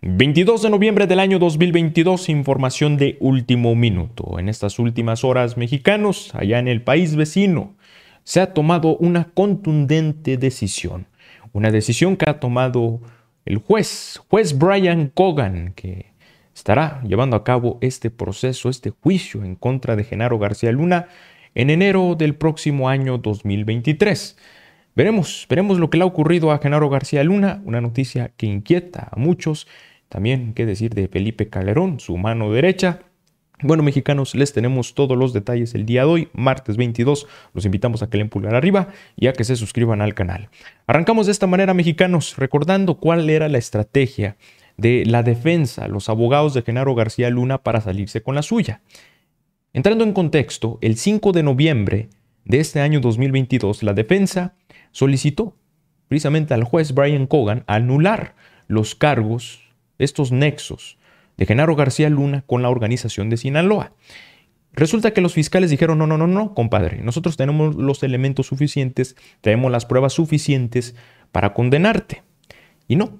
22 de noviembre del año 2022, información de último minuto. En estas últimas horas, mexicanos, allá en el país vecino, se ha tomado una contundente decisión. Una decisión que ha tomado el juez, juez Brian Cogan, que estará llevando a cabo este proceso, este juicio en contra de Genaro García Luna en enero del próximo año 2023. Veremos, veremos lo que le ha ocurrido a Genaro García Luna, una noticia que inquieta a muchos. También, qué decir de Felipe Calderón, su mano derecha. Bueno, mexicanos, les tenemos todos los detalles el día de hoy, martes 22. Los invitamos a que le pulgar arriba y a que se suscriban al canal. Arrancamos de esta manera, mexicanos, recordando cuál era la estrategia de la defensa, los abogados de Genaro García Luna para salirse con la suya. Entrando en contexto, el 5 de noviembre de este año 2022, la defensa solicitó precisamente al juez Brian Cogan anular los cargos, estos nexos de Genaro García Luna con la organización de Sinaloa. Resulta que los fiscales dijeron, no, no, no, no, compadre, nosotros tenemos los elementos suficientes, tenemos las pruebas suficientes para condenarte. Y no,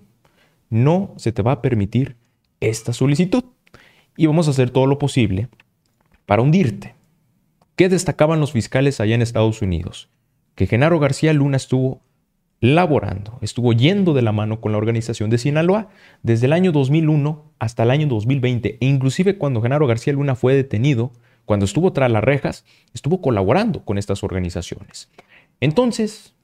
no se te va a permitir esta solicitud. Y vamos a hacer todo lo posible para hundirte. ¿Qué destacaban los fiscales allá en Estados Unidos? que Genaro García Luna estuvo laborando, estuvo yendo de la mano con la organización de Sinaloa desde el año 2001 hasta el año 2020 e inclusive cuando Genaro García Luna fue detenido, cuando estuvo tras las rejas, estuvo colaborando con estas organizaciones. Entonces,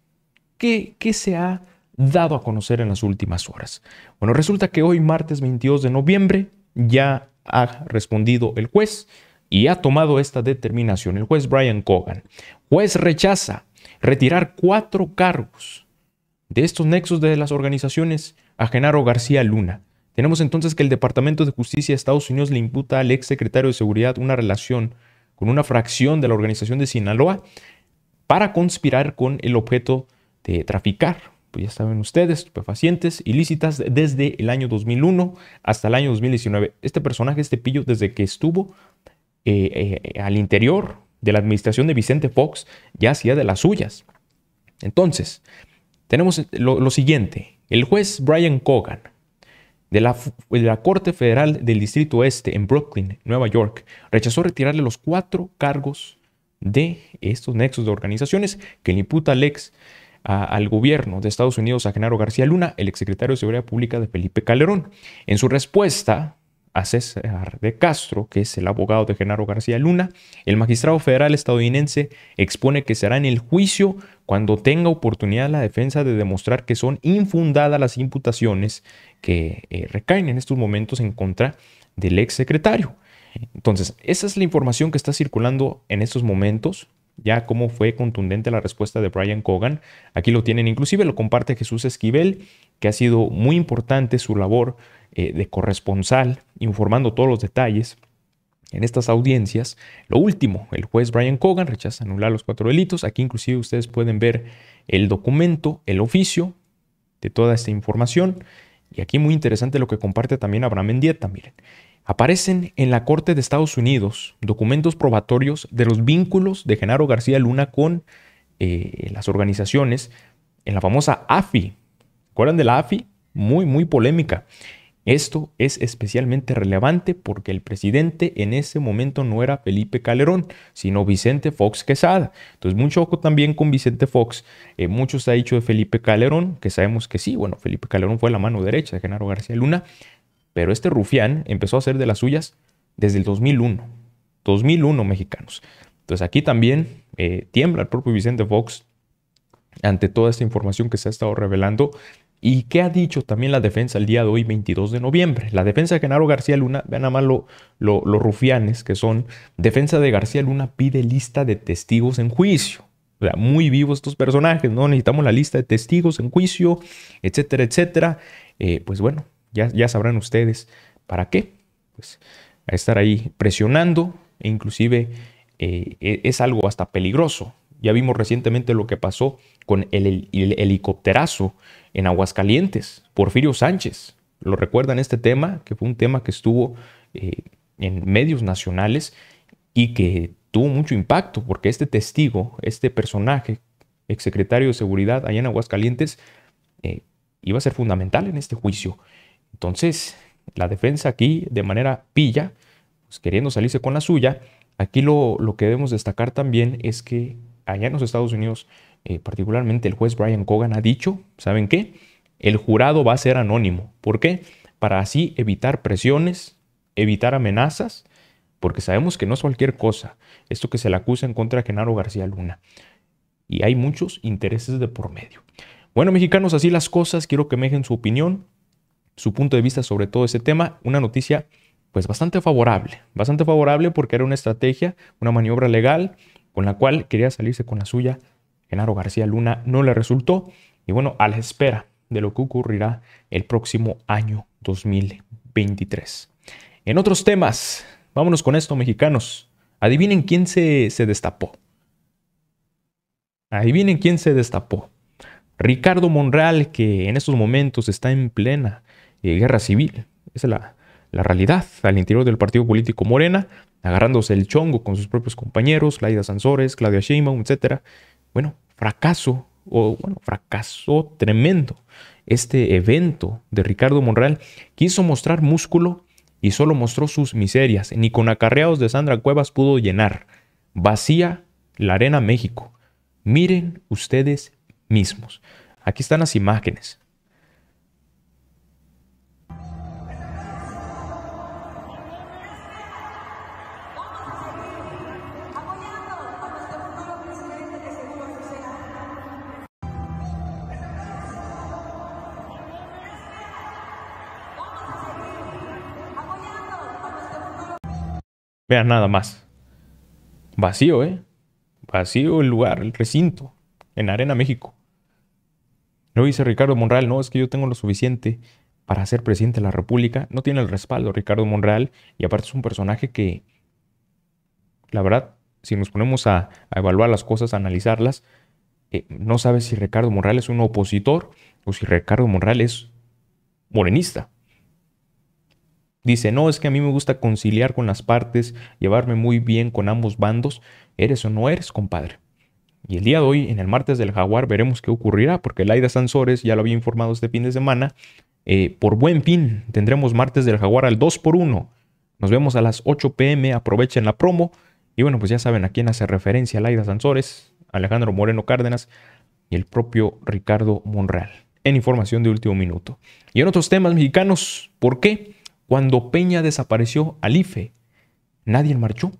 ¿qué, qué se ha dado a conocer en las últimas horas? Bueno, resulta que hoy, martes 22 de noviembre, ya ha respondido el juez y ha tomado esta determinación, el juez Brian Cogan. Juez rechaza retirar cuatro cargos de estos nexos de las organizaciones a Genaro García Luna. Tenemos entonces que el Departamento de Justicia de Estados Unidos le imputa al ex secretario de Seguridad una relación con una fracción de la organización de Sinaloa para conspirar con el objeto de traficar, pues ya saben ustedes, estupefacientes ilícitas desde el año 2001 hasta el año 2019. Este personaje, este pillo, desde que estuvo eh, eh, al interior de la administración de Vicente Fox ya hacía de las suyas. Entonces, tenemos lo, siguiente. El juez Brian Cogan de la, Corte Federal del Distrito Este en Brooklyn, Nueva York, rechazó retirarle los cuatro cargos de estos nexos de organizaciones que le imputa al ex al gobierno de Estados Unidos a Genaro García Luna, el ex secretario de Seguridad Pública de Felipe Calderón. En su respuesta, a César de Castro, que es el abogado de Genaro García Luna, el magistrado federal estadounidense expone que será en el juicio cuando tenga oportunidad la defensa de demostrar que son infundadas las imputaciones que eh, recaen en estos momentos en contra del ex secretario Entonces, esa es la información que está circulando en estos momentos ya como fue contundente la respuesta de Brian Cogan. Aquí lo tienen, inclusive lo comparte Jesús Esquivel, que ha sido muy importante su labor eh, de corresponsal informando todos los detalles en estas audiencias. Lo último, el juez Brian Cogan rechaza anular los cuatro delitos. Aquí inclusive ustedes pueden ver el documento, el oficio de toda esta información. Y aquí muy interesante lo que comparte también Abraham Mendieta, miren. Aparecen en la Corte de Estados Unidos documentos probatorios de los vínculos de Genaro García Luna con eh, las organizaciones en la famosa AFI. ¿Recuerdan de la AFI? Muy, muy polémica. Esto es especialmente relevante porque el presidente en ese momento no era Felipe Calderón, sino Vicente Fox Quesada. Entonces, mucho ojo también con Vicente Fox. Eh, mucho se ha dicho de Felipe Calderón, que sabemos que sí, bueno, Felipe Calderón fue la mano derecha de Genaro García Luna, pero este rufián empezó a hacer de las suyas desde el 2001. 2001 mexicanos. Entonces, aquí también eh, tiembla el propio Vicente Fox ante toda esta información que se ha estado revelando ¿Y qué ha dicho también la defensa el día de hoy, 22 de noviembre? La defensa de Genaro García Luna, vean a más los rufianes que son, defensa de García Luna pide lista de testigos en juicio. O sea, muy vivos estos personajes, ¿no? Necesitamos la lista de testigos en juicio, etcétera, etcétera. Eh, pues bueno, ya, sabrán ustedes para qué. Pues estar ahí presionando, e inclusive eh, e, es algo hasta peligroso. Ya vimos recientemente lo que pasó con el, el helicópterazo en Aguascalientes, Porfirio Sánchez. Lo recuerdan este tema, que fue un tema que estuvo eh, en medios nacionales y que tuvo mucho impacto, porque este testigo, este personaje, exsecretario de Seguridad allá en Aguascalientes, eh, iba a ser fundamental en este juicio. Entonces, la defensa aquí, de manera pilla, pues queriendo salirse con la suya, aquí lo, lo que debemos destacar también es que allá en los Estados Unidos eh, particularmente el juez Brian Cogan, ha dicho, ¿saben qué? El jurado va a ser anónimo. ¿Por qué? Para así evitar presiones, evitar amenazas, porque sabemos que no es cualquier cosa esto que se le acusa en contra de Genaro García Luna. Y hay muchos intereses de por medio. Bueno, mexicanos, así las cosas. Quiero que me dejen su opinión, su punto de vista sobre todo ese tema. Una noticia pues bastante favorable, bastante favorable porque era una estrategia, una maniobra legal con la cual quería salirse con la suya García Luna no le resultó. Y bueno, a la espera de lo que ocurrirá el próximo año 2023. En otros temas, vámonos con esto, mexicanos. Adivinen quién se, destapó. Adivinen quién se destapó. Ricardo Monreal, que en estos momentos está en plena eh, guerra civil. Esa es la, realidad al interior del partido político Morena, agarrándose el chongo con sus propios compañeros, Laida Sansores, Claudia Sheinbaum, etc. Bueno, fracaso, o bueno, fracaso tremendo este evento de Ricardo Monreal, quiso mostrar músculo y solo mostró sus miserias. Ni con acarreados de Sandra Cuevas pudo llenar. Vacía la Arena México. Miren ustedes mismos. Aquí están las imágenes. Vean nada más. Vacío, ¿eh? Vacío el lugar, el recinto, en Arena México. no dice Ricardo Monreal, no, es que yo tengo lo suficiente para ser presidente de la República. No tiene el respaldo Ricardo Monreal y aparte es un personaje que, la verdad, si nos ponemos a, evaluar las cosas, a analizarlas, eh, no sabe si Ricardo Monreal es un opositor o si Ricardo Monreal es morenista dice, no, es que a mí me gusta conciliar con las partes, llevarme muy bien con ambos bandos, eres o no eres, compadre. Y el día de hoy, en el martes del jaguar, veremos qué ocurrirá, porque Laida Sansores ya lo había informado este fin de semana. Eh, por buen fin, tendremos martes del jaguar al 2x1. Nos vemos a las 8 pm, aprovechen la promo. Y bueno, pues ya saben a quién hace referencia Laida Sansores, Alejandro Moreno Cárdenas y el propio Ricardo Monreal. En información de último minuto. Y en otros temas mexicanos, ¿por qué? Cuando Peña desapareció al IFE, nadie marchó.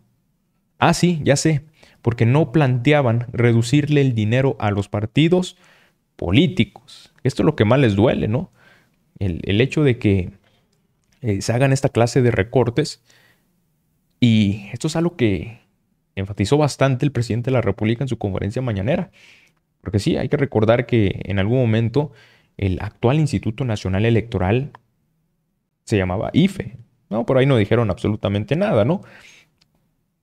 Ah, sí, ya sé, porque no planteaban reducirle el dinero a los partidos políticos. Esto es lo que más les duele, ¿no? El, hecho de que eh, se hagan esta clase de recortes. Y esto es algo que enfatizó bastante el presidente de la República en su conferencia mañanera. Porque sí, hay que recordar que en algún momento el actual Instituto Nacional Electoral se llamaba IFE, ¿no? Por ahí no dijeron absolutamente nada, ¿no?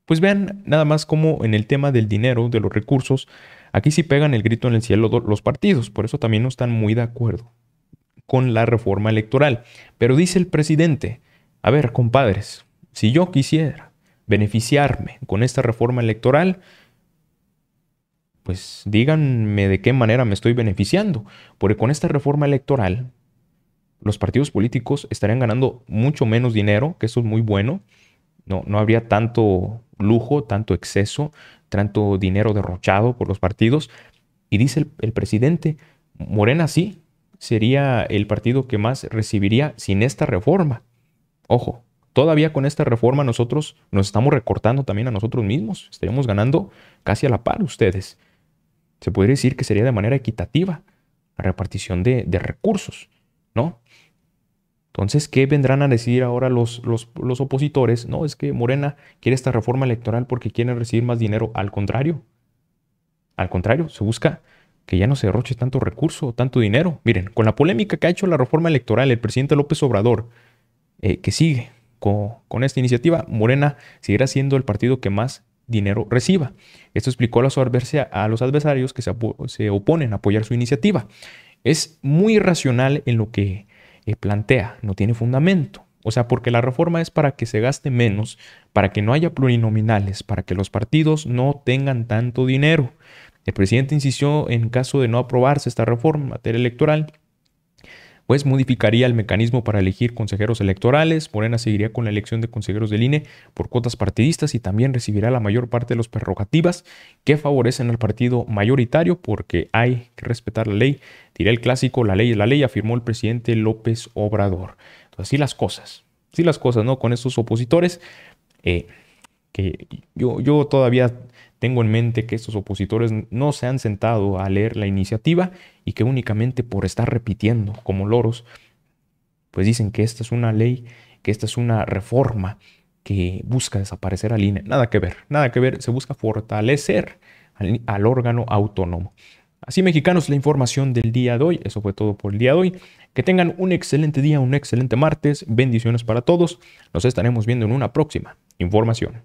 Pues vean nada más como en el tema del dinero, de los recursos, aquí sí pegan el grito en el cielo los partidos, por eso también no están muy de acuerdo con la reforma electoral. Pero dice el presidente, a ver, compadres, si yo quisiera beneficiarme con esta reforma electoral, pues díganme de qué manera me estoy beneficiando, porque con esta reforma electoral los partidos políticos estarían ganando mucho menos dinero, que eso es muy bueno. No, no habría tanto lujo, tanto exceso, tanto dinero derrochado por los partidos. Y dice el, presidente, Morena sí, sería el partido que más recibiría sin esta reforma. Ojo, todavía con esta reforma nosotros nos estamos recortando también a nosotros mismos. Estaríamos ganando casi a la par ustedes. Se podría decir que sería de manera equitativa la repartición de recursos. ¿no? Entonces, ¿qué vendrán a decir ahora los, los, opositores? No, es que Morena quiere esta reforma electoral porque quiere recibir más dinero. Al contrario, al contrario, se busca que ya no se derroche tanto recurso, tanto dinero. Miren, con la polémica que ha hecho la reforma electoral el presidente López Obrador, eh, que sigue con, esta iniciativa, Morena seguirá siendo el partido que más dinero reciba. Esto explicó a los, adversarios que se, se oponen a apoyar su iniciativa es muy irracional en lo que eh, plantea, no tiene fundamento. O sea, porque la reforma es para que se gaste menos, para que no haya plurinominales, para que los partidos no tengan tanto dinero. El presidente insistió en caso de no aprobarse esta reforma materia en electoral pues modificaría el mecanismo para elegir consejeros electorales, Morena seguiría con la elección de consejeros del INE por cuotas partidistas y también recibirá la mayor parte de las prerrogativas que favorecen al partido mayoritario porque hay que respetar la ley, diré el clásico, la ley es la ley, afirmó el presidente López Obrador. así las cosas, así las cosas, ¿no? Con estos opositores, eh, que yo, yo todavía tengo en mente que estos opositores no se han sentado a leer la iniciativa y que únicamente por estar repitiendo como loros, pues dicen que esta es una ley, que esta es una reforma que busca desaparecer al INE. Nada que ver, nada que ver, se busca fortalecer al, al órgano autónomo. Así mexicanos, la información del día de hoy, eso fue todo por el día de hoy. Que tengan un excelente día, un excelente martes, bendiciones para todos. Nos estaremos viendo en una próxima información.